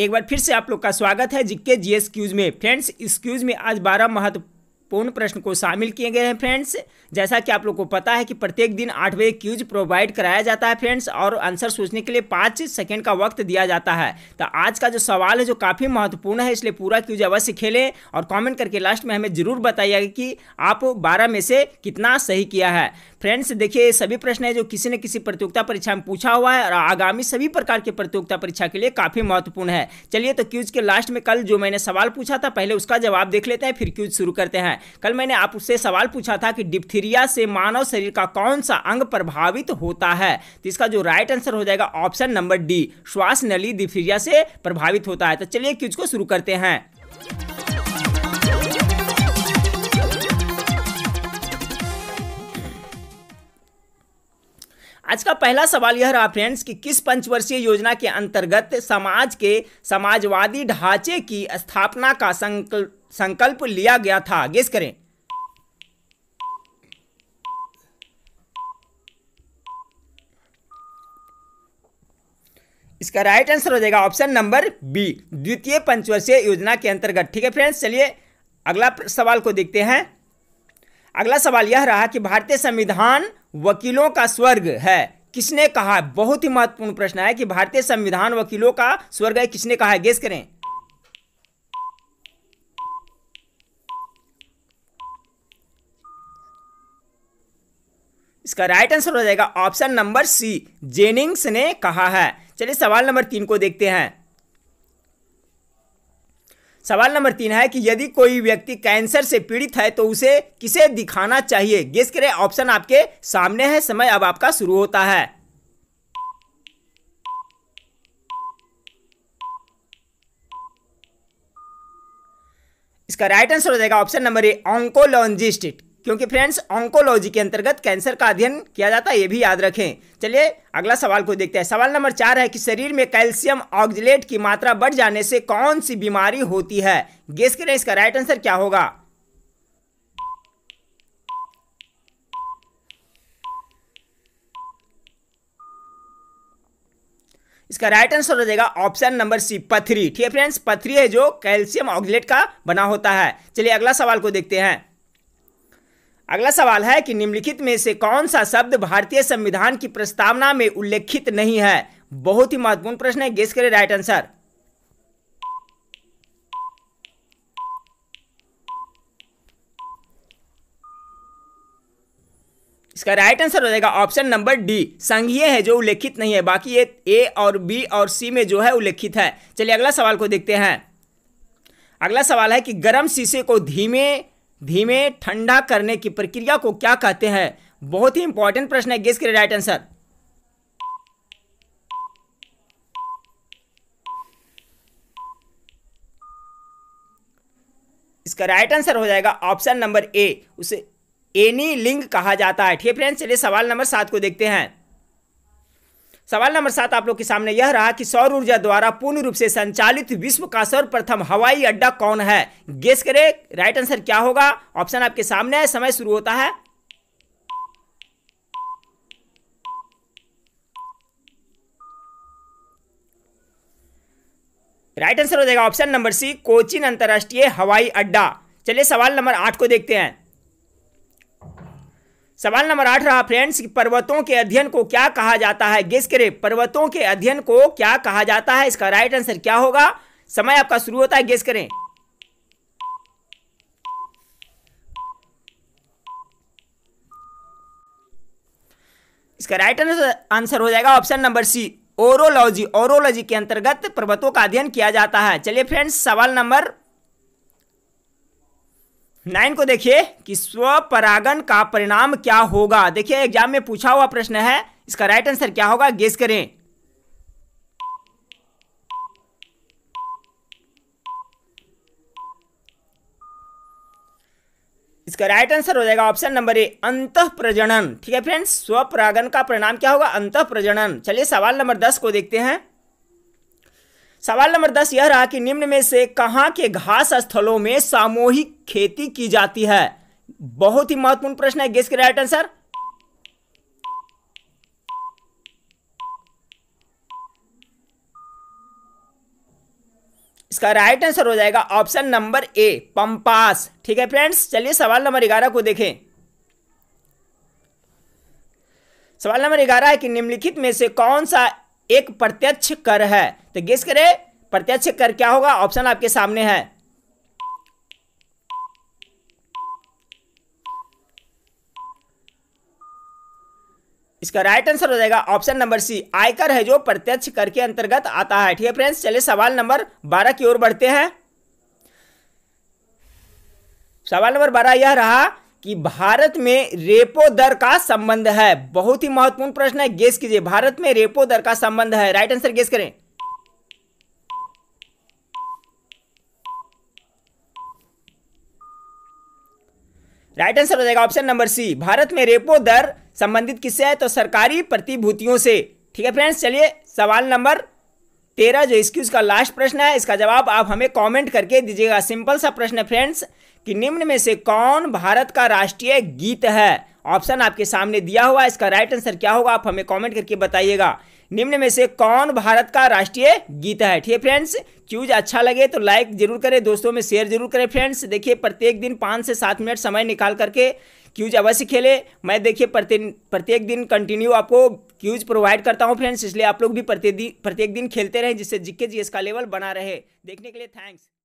एक बार फिर से आप लोग का स्वागत है जिक्के जीएस क्यूज में फ्रेंड्स इस क्यूज में आज बारह महत्वपूर्ण प्रश्न को शामिल किए गए हैं फ्रेंड्स जैसा कि आप लोग को पता है कि प्रत्येक दिन आठ बजे क्यूज प्रोवाइड कराया जाता है फ्रेंड्स और आंसर सोचने के लिए पाँच सेकेंड का वक्त दिया जाता है तो आज का जो सवाल है जो काफ़ी महत्वपूर्ण है इसलिए पूरा क्यूज अवश्य खेलें और कॉमेंट करके लास्ट में हमें ज़रूर बताइएगा कि आप बारह में से कितना सही किया है फ्रेंड्स देखिए सभी प्रश्न है जो किसी न किसी प्रतियोगिता परीक्षा में पूछा हुआ है और आगामी सभी प्रकार के प्रतियोगिता परीक्षा के लिए काफ़ी महत्वपूर्ण है चलिए तो क्यूज के लास्ट में कल जो मैंने सवाल पूछा था पहले उसका जवाब देख लेते हैं फिर क्यूज शुरू करते हैं कल मैंने आपसे सवाल पूछा था कि डिप्थीरिया से मानव शरीर का कौन सा अंग प्रभावित होता है तो इसका जो राइट आंसर हो जाएगा ऑप्शन नंबर डी श्वास नली डिप्थीरिया से प्रभावित होता है तो चलिए क्यूज को शुरू करते हैं आज का पहला सवाल यह रहा फ्रेंड्स कि किस पंचवर्षीय योजना के अंतर्गत समाज के समाजवादी ढांचे की स्थापना का संकल्प संकल्प लिया गया था गेस करें इसका राइट आंसर हो जाएगा ऑप्शन नंबर बी द्वितीय पंचवर्षीय योजना के अंतर्गत ठीक है फ्रेंड्स चलिए अगला सवाल को देखते हैं अगला सवाल यह रहा कि भारतीय संविधान वकीलों का स्वर्ग है किसने कहा बहुत ही महत्वपूर्ण प्रश्न है कि भारतीय संविधान वकीलों का स्वर्ग है किसने कहा है गेस करें इसका राइट आंसर हो जाएगा ऑप्शन नंबर सी जेनिंग्स ने कहा है चलिए सवाल नंबर तीन को देखते हैं सवाल नंबर तीन है कि यदि कोई व्यक्ति कैंसर से पीड़ित है तो उसे किसे दिखाना चाहिए गेस करें ऑप्शन आपके सामने है समय अब आपका शुरू होता है इसका राइट आंसर हो जाएगा ऑप्शन नंबर ए ऑंकोलॉजिस्ट क्योंकि फ्रेंड्स ऑन्कोलॉजी के अंतर्गत कैंसर का अध्ययन किया जाता है ये भी याद रखें चलिए अगला सवाल को देखते हैं सवाल नंबर चार है कि शरीर में कैल्शियम ऑक्जिलेट की मात्रा बढ़ जाने से कौन सी बीमारी होती है गेस करें इसका राइट आंसर क्या होगा इसका राइट आंसर हो जाएगा ऑप्शन नंबर सी पथरी ठीक है फ्रेंड्स पथरी है जो कैल्शियम ऑक्जिलेट का बना होता है चलिए अगला सवाल को देखते हैं अगला सवाल है कि निम्नलिखित में से कौन सा शब्द भारतीय संविधान की प्रस्तावना में उल्लेखित नहीं है बहुत ही महत्वपूर्ण प्रश्न है गेस करें राइट आंसर इसका राइट आंसर हो जाएगा ऑप्शन नंबर डी संघीय है जो उल्लेखित नहीं है बाकी ये ए और बी और सी में जो है उल्लेखित है चलिए अगला सवाल को देखते हैं अगला सवाल है कि गर्म शीशे को धीमे धीमे ठंडा करने की प्रक्रिया को क्या कहते हैं बहुत ही इंपॉर्टेंट प्रश्न है गेस के राइट आंसर इसका राइट आंसर हो जाएगा ऑप्शन नंबर ए उसे एनी लिंग कहा जाता है ठीक है फ्रेंड्स चलिए सवाल नंबर सात को देखते हैं सवाल नंबर सात आप लोग के सामने यह रहा कि सौर ऊर्जा द्वारा पूर्ण रूप से संचालित विश्व का सर्वप्रथम हवाई अड्डा कौन है गेस करें राइट आंसर क्या होगा ऑप्शन आपके सामने है समय शुरू होता है राइट आंसर हो जाएगा ऑप्शन नंबर सी कोचिन अंतर्राष्ट्रीय हवाई अड्डा चलिए सवाल नंबर आठ को देखते हैं सवाल नंबर आठ रहा फ्रेंड्स पर्वतों के अध्ययन को क्या कहा जाता है गेस करें पर्वतों के अध्ययन को क्या कहा जाता है इसका राइट आंसर क्या होगा समय आपका शुरू होता है गेस करें इसका राइट आंसर हो जाएगा option number C orology orology के अंतर्गत पर्वतों का अध्ययन किया जाता है चलिए फ्रेंड्स सवाल नंबर नाइन को देखिए कि स्वपरागण का परिणाम क्या होगा देखिए एग्जाम में पूछा हुआ प्रश्न है इसका राइट आंसर क्या होगा गेस करें इसका राइट आंसर हो जाएगा ऑप्शन नंबर ए अंत प्रजनन ठीक है फ्रेंड्स स्वपरागण का परिणाम क्या होगा अंत प्रजनन चलिए सवाल नंबर दस को देखते हैं सवाल नंबर दस यह रहा कि निम्न में से कहाँ के घास स्थलों में सामूहिक खेती की जाती है बहुत ही महत्वपूर्ण प्रश्न है गेस के राइट आंसर इसका राइट आंसर हो जाएगा ऑप्शन नंबर ए पंपास ठीक है फ्रेंड्स चलिए सवाल नंबर ग्यारह को देखें सवाल नंबर ग्यारह है कि निम्नलिखित में से कौन सा एक प्रत्यक्ष कर है तो गेस करें प्रत्यक्ष कर क्या होगा ऑप्शन आपके सामने है इसका राइट आंसर हो जाएगा ऑप्शन नंबर सी आयकर है जो प्रत्यक्ष कर के अंतर्गत आता है ठीक है फ्रेंड्स चलिए सवाल नंबर बारह की ओर बढ़ते हैं सवाल नंबर बारह यह रहा कि भारत में रेपो दर का संबंध है बहुत ही महत्वपूर्ण प्रश्न है गेस कीजिए भारत में रेपो दर का संबंध है राइट आंसर गेस करें राइट आंसर हो जाएगा ऑप्शन नंबर सी भारत में रेपो दर संबंधित किससे है तो सरकारी प्रतिभूतियों से ठीक है फ्रेंड्स चलिए सवाल नंबर तेरह जो इसकी उसका लास्ट प्रश्न है इसका जवाब आप हमें कमेंट करके दीजिएगा सिंपल सा प्रश्न है फ्रेंड्स कि निम्न में से कौन भारत का राष्ट्रीय गीत है ऑप्शन आपके सामने दिया हुआ है इसका राइट आंसर क्या होगा आप हमें कमेंट करके बताइएगा निम्न में से कौन भारत का राष्ट्रीय गीत है ठीक है फ्रेंड्स क्यूज अच्छा लगे तो लाइक जरूर करें दोस्तों में शेयर जरूर करें फ्रेंड्स देखिए प्रत्येक दिन पाँच से सात मिनट समय निकाल करके क्यूज अवश्य खेले मैं देखिए प्रत्येक दिन कंटिन्यू आपको क्यूज प्रोवाइड करता हूँ फ्रेंड्स इसलिए आप लोग भी प्रत्येक दिन खेलते रहें जिससे जिक्के जी का लेवल बना रहे देखने के लिए थैंक्स